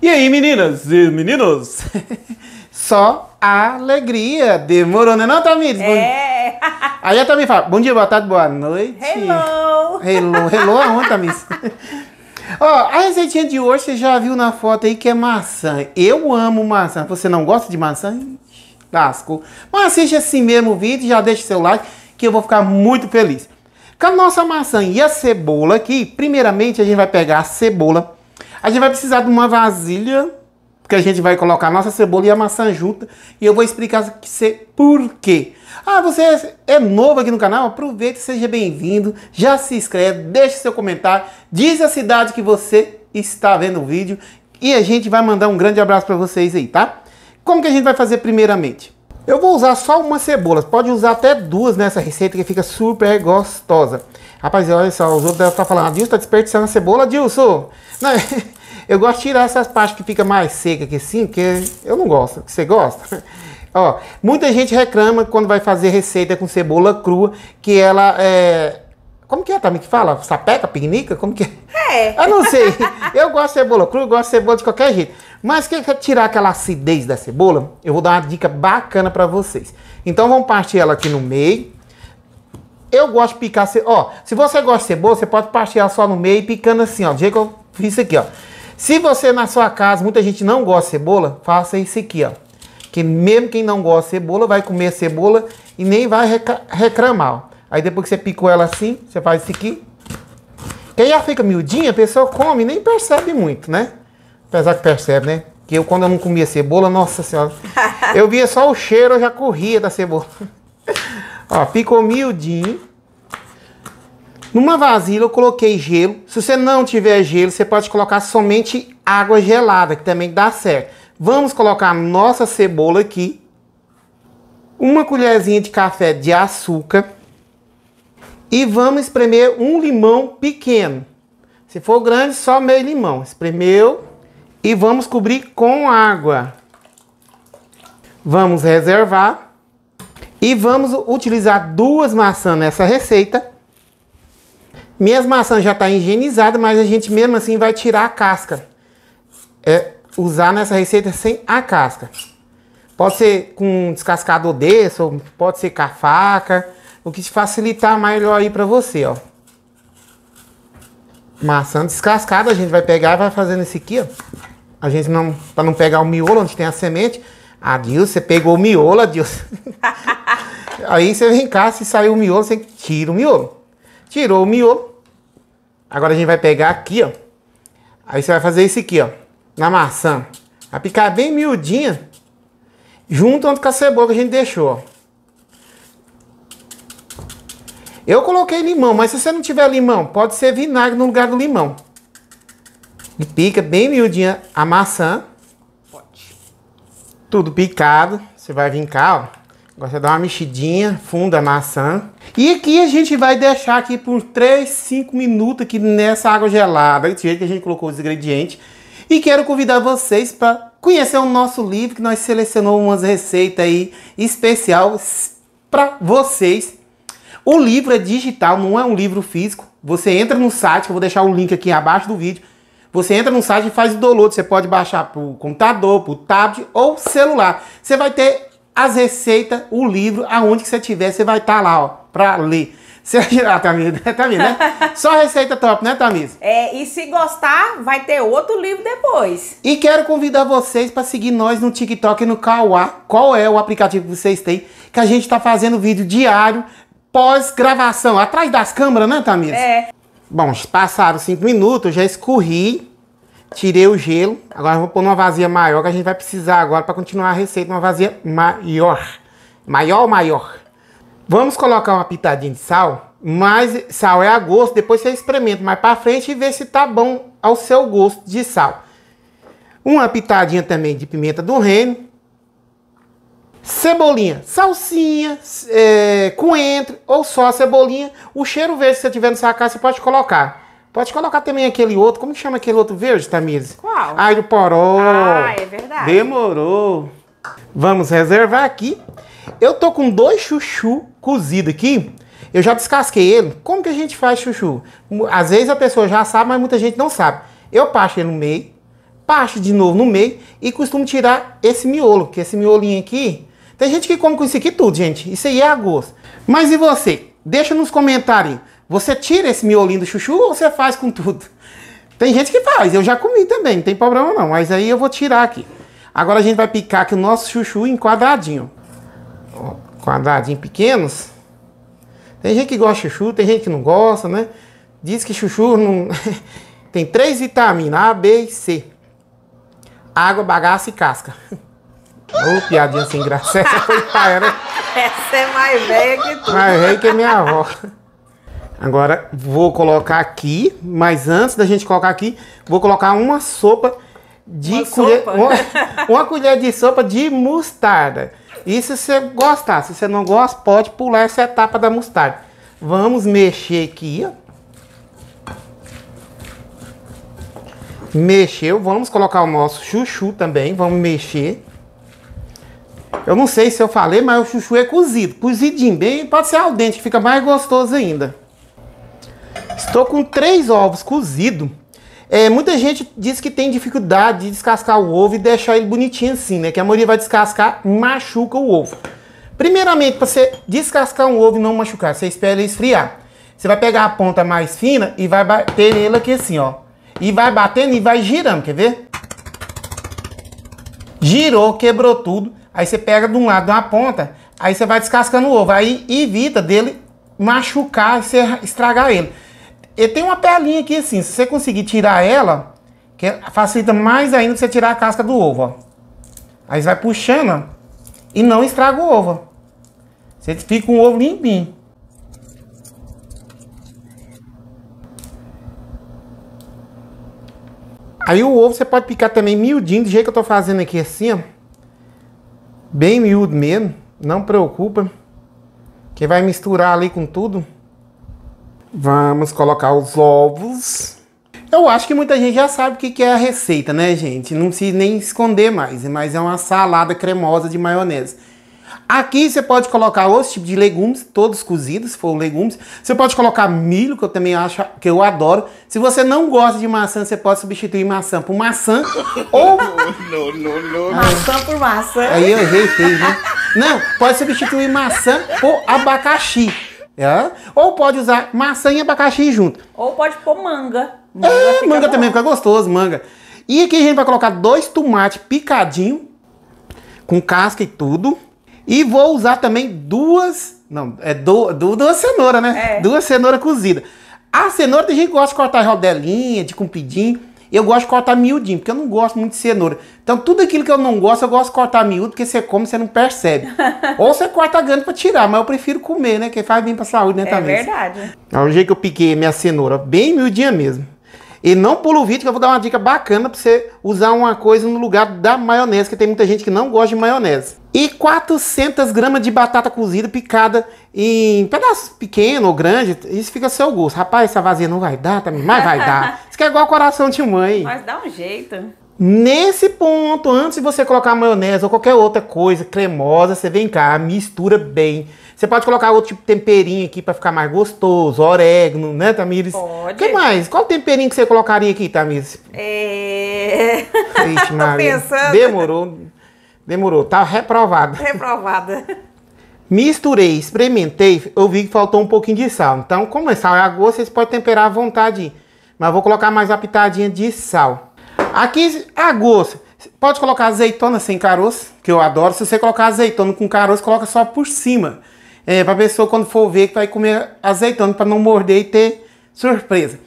E aí, meninas e meninos? Só alegria. Demorou, né não, Tamires? É. Bom... Aí a Tamir fala, bom dia, boa tarde, boa noite. Hello. Hello. Hello aonde, Tamir? Ó, a receitinha de hoje você já viu na foto aí que é maçã. Eu amo maçã. Você não gosta de maçã? Lascou. Mas assiste assim mesmo o vídeo, já deixa seu like que eu vou ficar muito feliz. Com a nossa maçã e a cebola aqui, primeiramente a gente vai pegar a cebola a gente vai precisar de uma vasilha, porque a gente vai colocar a nossa cebola e a maçã junta. E eu vou explicar por quê. Ah, você é, é novo aqui no canal? Aproveita, seja bem-vindo. Já se inscreve, deixe seu comentário, diz a cidade que você está vendo o vídeo. E a gente vai mandar um grande abraço para vocês aí, tá? Como que a gente vai fazer primeiramente? Eu vou usar só uma cebola, pode usar até duas nessa receita que fica super gostosa. Rapaziada, olha só, os outros devem estar falando, ah, Dilson, está desperdiçando a cebola, Dilson? Não, eu gosto de tirar essas partes que fica mais seca que assim, porque eu não gosto. Você gosta? Ó, muita gente reclama quando vai fazer receita com cebola crua, que ela é... Como que é, também que fala? Sapeca, pignica? Como que é? É. Eu não sei. Eu gosto de cebola crua, gosto de cebola de qualquer jeito. Mas quer tirar aquela acidez da cebola? Eu vou dar uma dica bacana para vocês. Então vamos partir ela aqui no meio. Eu gosto de picar cebola. Ó, se você gosta de cebola, você pode partir ela só no meio, picando assim, ó. Do jeito que eu fiz aqui, ó. Se você na sua casa, muita gente não gosta de cebola, faça isso aqui, ó. Que mesmo quem não gosta de cebola vai comer cebola e nem vai reclamar. Ó. Aí depois que você picou ela assim, você faz isso aqui, porque aí ela fica miudinha, a pessoa come e nem percebe muito, né? Apesar que percebe, né? Que eu, quando eu não comia cebola, nossa senhora. eu via só o cheiro, eu já corria da cebola. Ó, ficou miudinho. Numa vasilha eu coloquei gelo. Se você não tiver gelo, você pode colocar somente água gelada, que também dá certo. Vamos colocar nossa cebola aqui. Uma colherzinha de café de açúcar. E vamos espremer um limão pequeno. Se for grande, só meio limão. Espremeu e vamos cobrir com água. Vamos reservar. E vamos utilizar duas maçãs nessa receita. Minhas maçãs já está higienizada, mas a gente mesmo assim vai tirar a casca. É usar nessa receita sem a casca. Pode ser com um descascador desse, ou pode ser com a faca o que te facilitar melhor aí para você, ó. Maçã descascada, a gente vai pegar e vai fazendo esse aqui, ó. A gente não, para não pegar o miolo onde tem a semente. Adilson, ah, você pegou o miolo, Adilson. aí você vem cá, se saiu o miolo, você tira o miolo. Tirou o miolo. Agora a gente vai pegar aqui, ó. Aí você vai fazer isso aqui, ó. Na maçã. Vai picar bem miudinha. Junto com a cebola que a gente deixou, ó. Eu coloquei limão, mas se você não tiver limão, pode ser vinagre no lugar do limão. E pica bem miudinha a maçã. Pode. Tudo picado. Você vai vincar, ó. Agora você dá uma mexidinha, funda a maçã. E aqui a gente vai deixar aqui por 3, 5 minutos aqui nessa água gelada, do jeito que a gente colocou os ingredientes. E quero convidar vocês para conhecer o nosso livro, que nós selecionamos umas receitas aí especial para vocês o livro é digital, não é um livro físico. Você entra no site, que eu vou deixar o link aqui abaixo do vídeo. Você entra no site e faz o download. Você pode baixar para o computador, para o tablet ou celular. Você vai ter as receitas, o livro, aonde que você tiver, você vai estar tá lá, ó, para ler. Você vai girar, Tamir, tá tá né, Tamir, né? Só receita top, né, Tamir? É, e se gostar, vai ter outro livro depois. E quero convidar vocês para seguir nós no TikTok e no Kauá. Qual é o aplicativo que vocês têm? Que a gente está fazendo vídeo diário pós-gravação, atrás das câmeras, né, Tamires? É. Bom, passaram cinco minutos, já escorri, tirei o gelo. Agora vou pôr numa vasilha maior, que a gente vai precisar agora para continuar a receita, uma vasilha maior. Maior ou maior? Vamos colocar uma pitadinha de sal, mas sal é a gosto, depois você experimenta mais para frente e vê se tá bom ao seu gosto de sal. Uma pitadinha também de pimenta do reino, cebolinha, salsinha, é, coentro ou só a cebolinha. O cheiro verde, se você tiver no sua casa, você pode colocar. Pode colocar também aquele outro, como chama aquele outro verde, Tamise? Qual? Ai, do poró. Ah, é verdade. Demorou. Vamos reservar aqui. Eu tô com dois chuchu cozido aqui. Eu já descasquei ele. Como que a gente faz chuchu? Às vezes a pessoa já sabe, mas muita gente não sabe. Eu passo ele no meio, passo de novo no meio e costumo tirar esse miolo, que esse miolinho aqui tem gente que come com isso aqui tudo, gente. Isso aí é a gosto. Mas e você? Deixa nos comentários. Você tira esse miolinho do chuchu ou você faz com tudo? Tem gente que faz. Eu já comi também, não tem problema não. Mas aí eu vou tirar aqui. Agora a gente vai picar aqui o nosso chuchu em quadradinho. quadradinho pequenos. Tem gente que gosta de chuchu, tem gente que não gosta, né? Diz que chuchu não... tem três vitaminas, A, B e C. Água, bagaço e casca. Ô, piadinha sem graça, essa foi é para né? Essa é mais velha que tu. Mais velha que minha avó. Agora vou colocar aqui, mas antes da gente colocar aqui, vou colocar uma sopa de uma colher, sopa? Uma, uma, colher de sopa de mostarda. E se você gostar, se você não gosta, pode pular essa etapa da mostarda. Vamos mexer aqui, ó. Mexeu, vamos colocar o nosso chuchu também, vamos mexer. Eu não sei se eu falei, mas o chuchu é cozido. Cozidinho bem, pode ser al dente, que fica mais gostoso ainda. Estou com três ovos cozidos. É, muita gente diz que tem dificuldade de descascar o ovo e deixar ele bonitinho assim, né? Que a maioria vai descascar, machuca o ovo. Primeiramente, para você descascar um ovo e não machucar, você espera ele esfriar. Você vai pegar a ponta mais fina e vai bater nele aqui assim, ó. E vai batendo e vai girando, quer ver? Girou, quebrou tudo. Aí você pega de um lado de uma ponta, aí você vai descascando o ovo. Aí evita dele machucar, você estragar ele. E tem uma pelinha aqui assim, se você conseguir tirar ela, que facilita mais ainda você tirar a casca do ovo, ó. Aí você vai puxando, ó, e não estraga o ovo. Você fica com um ovo limpinho. Aí o ovo você pode picar também miudinho, do jeito que eu tô fazendo aqui assim, ó bem miúdo mesmo, não preocupa, que vai misturar ali com tudo. Vamos colocar os ovos. Eu acho que muita gente já sabe o que é a receita, né, gente? Não precisa nem esconder mais, mas é uma salada cremosa de maionese. Aqui você pode colocar outros tipos de legumes, todos cozidos, se for legumes. Você pode colocar milho, que eu também acho que eu adoro. Se você não gosta de maçã, você pode substituir maçã por maçã ou não, não, não, maçã por maçã. Aí eu reitei, né? Não, pode substituir maçã por abacaxi. É? Ou pode usar maçã e abacaxi junto. Ou pode pôr manga. Manga, é, manga também fica gostoso, manga. E aqui a gente vai colocar dois tomates picadinho com casca e tudo. E vou usar também duas. Não, é do, do duas cenouras, né? É. Duas cenouras cozidas. A cenoura tem gente que gosta de cortar rodelinha, de compridinho. Eu gosto de cortar miudinho, porque eu não gosto muito de cenoura. Então, tudo aquilo que eu não gosto, eu gosto de cortar miúdo, porque você come, você não percebe. Ou você corta grande pra tirar, mas eu prefiro comer, né? Que faz bem pra saúde, né? É também. verdade. É o então, jeito que eu piquei minha cenoura, bem miudinha mesmo. E não pula o vídeo que eu vou dar uma dica bacana pra você usar uma coisa no lugar da maionese, que tem muita gente que não gosta de maionese e 400 gramas de batata cozida picada em pedaços pequeno ou grande. Isso fica a seu gosto. Rapaz, essa vazia não vai dar também, mas vai dar. Isso que é igual coração de mãe. Mas dá um jeito. Nesse ponto, antes de você colocar maionese ou qualquer outra coisa cremosa, você vem cá, mistura bem. Você pode colocar outro tipo de temperinho aqui para ficar mais gostoso, orégano, né, Tamires? Pode. O que mais? Qual temperinho que você colocaria aqui, Tamires? É... Ixi, Tô pensando. Demorou. Demorou, tá reprovada. Reprovada. Misturei, experimentei, eu vi que faltou um pouquinho de sal. Então, como é sal é a gosto, vocês podem temperar à vontade. Mas vou colocar mais uma pitadinha de sal. Aqui, a gosto, pode colocar azeitona sem caroço, que eu adoro. Se você colocar azeitona com caroço, coloca só por cima. É, para pessoa, quando for ver, que vai comer azeitona, para não morder e ter surpresa.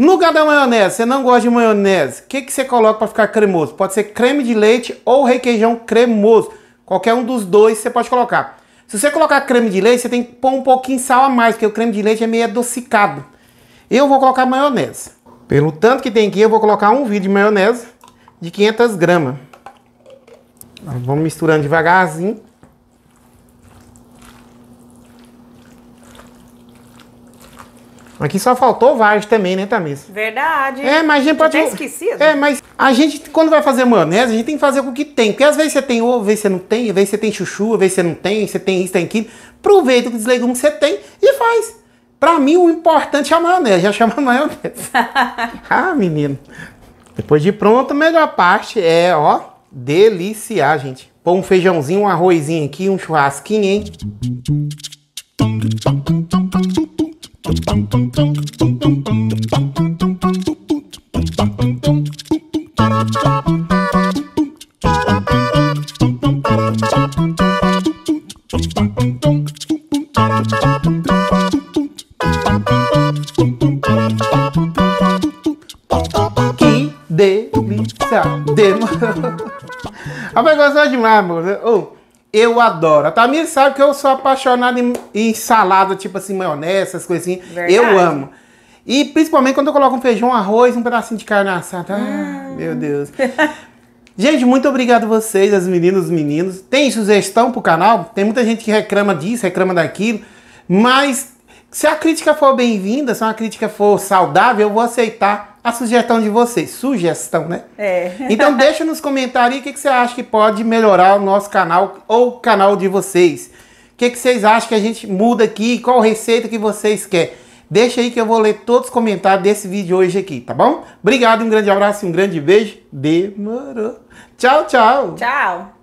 No lugar da maionese, você não gosta de maionese, o que, que você coloca para ficar cremoso? Pode ser creme de leite ou requeijão cremoso. Qualquer um dos dois você pode colocar. Se você colocar creme de leite, você tem que pôr um pouquinho de sal a mais, porque o creme de leite é meio adocicado. Eu vou colocar maionese. Pelo tanto que tem aqui, eu vou colocar um vidro de maionese de 500 gramas. Vamos misturando devagarzinho. Aqui só faltou Vargas também, né, Tamires? Verdade. É, mas a gente pode. Até esquecido. É, mas a gente, quando vai fazer maionese, a gente tem que fazer com o que tem. Porque às vezes você tem ovo, às vezes você não tem, às vezes você tem chuchu, às vezes você não tem, você tem isso, tem aquilo. Aproveita o legumes que você tem e faz. Pra mim, o importante é a maionese. Já chama maionese. ah, menino. Depois de pronto, a melhor parte é, ó, deliciar, gente. Põe um feijãozinho, um arrozinho aqui, um churrasquinho, hein? Que delícia! Demorou. Rapaz, gostou demais, amor. Oh. Eu adoro. A Tamir sabe que eu sou apaixonada em, em salada, tipo assim, maionese, essas coisinhas. Verdade. Eu amo. E principalmente quando eu coloco um feijão, arroz, um pedacinho de carne assada. Ah, hum. meu Deus. gente, muito obrigado a vocês, as meninas, os meninos. Tem sugestão pro canal? Tem muita gente que reclama disso, reclama daquilo. Mas se a crítica for bem-vinda, se a crítica for saudável, eu vou aceitar a sugestão de vocês. Sugestão, né? É. Então deixa nos comentários o que, que, você acha que pode melhorar o nosso canal ou o canal de vocês. O que, que vocês acham que a gente muda aqui? Qual receita que vocês querem? Deixa aí que eu vou ler todos os comentários desse vídeo hoje aqui, tá bom? Obrigado, um grande abraço, um grande beijo. Demorou. Tchau, tchau. Tchau.